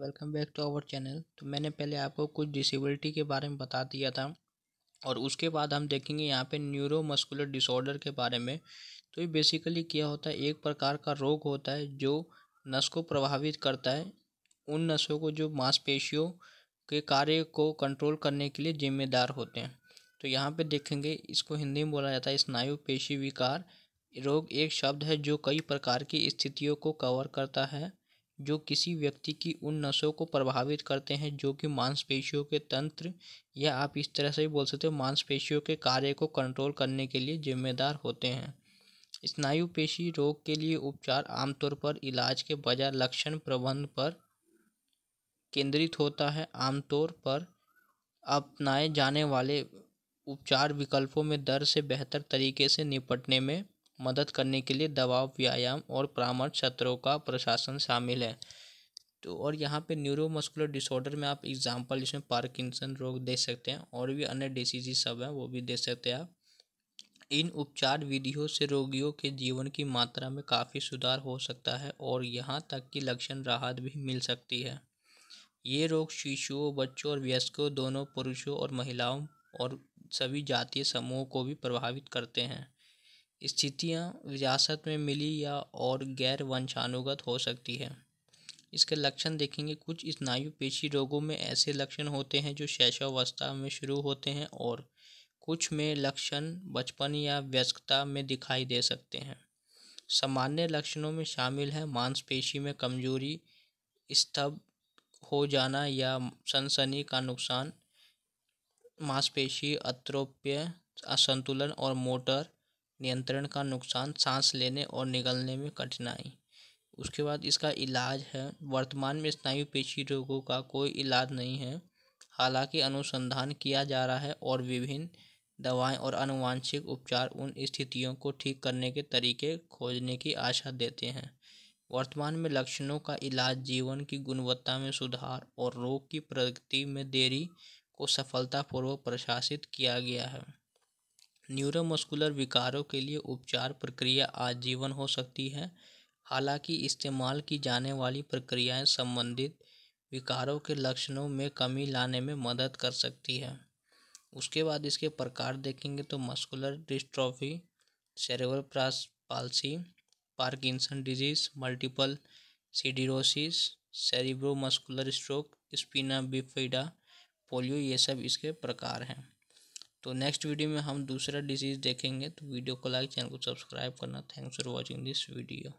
welcome back to our channel तो मैंने पहले आपको कुछ डिसेबिलिटी के बारे में बता दिया था और उसके बाद हम देखेंगे यहाँ पे न्यूरो मस्कुलर डिसऑर्डर के बारे में तो ये बेसिकली क्या होता है एक प्रकार का रोग होता है जो नस को प्रभावित करता है उन नसों को जो मांसपेशियों के कार्य को कंट्रोल करने के लिए जिम्मेदार होते हैं तो यहाँ पर देखेंगे इसको हिंदी में बोला जाता है स्नायु पेशी विकार रोग एक शब्द है जो कई प्रकार की स्थितियों को कवर करता है जो किसी व्यक्ति की उन नसों को प्रभावित करते हैं जो कि मांसपेशियों के तंत्र या आप इस तरह से भी बोल सकते हो मांसपेशियों के कार्य को कंट्रोल करने के लिए जिम्मेदार होते हैं स्नायु पेशी रोग के लिए उपचार आमतौर पर इलाज के बजाय लक्षण प्रबंध पर केंद्रित होता है आमतौर पर अपनाए जाने वाले उपचार विकल्पों में दर से बेहतर तरीके से निपटने में मदद करने के लिए दबाव व्यायाम और परामर्श सत्रों का प्रशासन शामिल है तो और यहाँ पे न्यूरोमस्कुलर डिसऑर्डर में आप एग्जांपल इसमें पार्किंसन रोग दे सकते हैं और भी अन्य डिसीजी सब हैं वो भी दे सकते हैं आप इन उपचार विधियों से रोगियों के जीवन की मात्रा में काफ़ी सुधार हो सकता है और यहाँ तक कि लक्षण राहत भी मिल सकती है ये रोग शिशुओं बच्चों और वयस्कों दोनों पुरुषों और महिलाओं और सभी जातीय समूहों को भी प्रभावित करते हैं स्थितियाँ विरासत में मिली या और गैर वंशानुगत हो सकती है इसके लक्षण देखेंगे कुछ स्नायु पेशी रोगों में ऐसे लक्षण होते हैं जो शैशवावस्था में शुरू होते हैं और कुछ में लक्षण बचपन या व्यस्कता में दिखाई दे सकते हैं सामान्य लक्षणों में शामिल है मांसपेशी में कमजोरी स्तब हो जाना या सनसनी का नुकसान मांसपेशी अत्रोप्य असंतुलन और मोटर नियंत्रण का नुकसान सांस लेने और निगलने में कठिनाई उसके बाद इसका इलाज है वर्तमान में स्नायु पेशी रोगों का कोई इलाज नहीं है हालांकि अनुसंधान किया जा रहा है और विभिन्न दवाएं और अनुवांशिक उपचार उन स्थितियों को ठीक करने के तरीके खोजने की आशा देते हैं वर्तमान में लक्षणों का इलाज जीवन की गुणवत्ता में सुधार और रोग की प्रगति में देरी को सफलतापूर्वक प्रशासित किया गया है न्यूरोमस्कुलर विकारों के लिए उपचार प्रक्रिया आजीवन हो सकती है हालांकि इस्तेमाल की जाने वाली प्रक्रियाएँ संबंधित विकारों के लक्षणों में कमी लाने में मदद कर सकती है उसके बाद इसके प्रकार देखेंगे तो मस्कुलर डिस्ट्रॉफी प्रास palsy Parkinson disease multiple sclerosis cerebrovascular stroke spina bifida polio ये सब इसके प्रकार हैं तो नेक्स्ट वीडियो में हम दूसरा डिजीज़ देखेंगे तो वीडियो को लाइक चैनल को सब्सक्राइब करना thanks for watching this video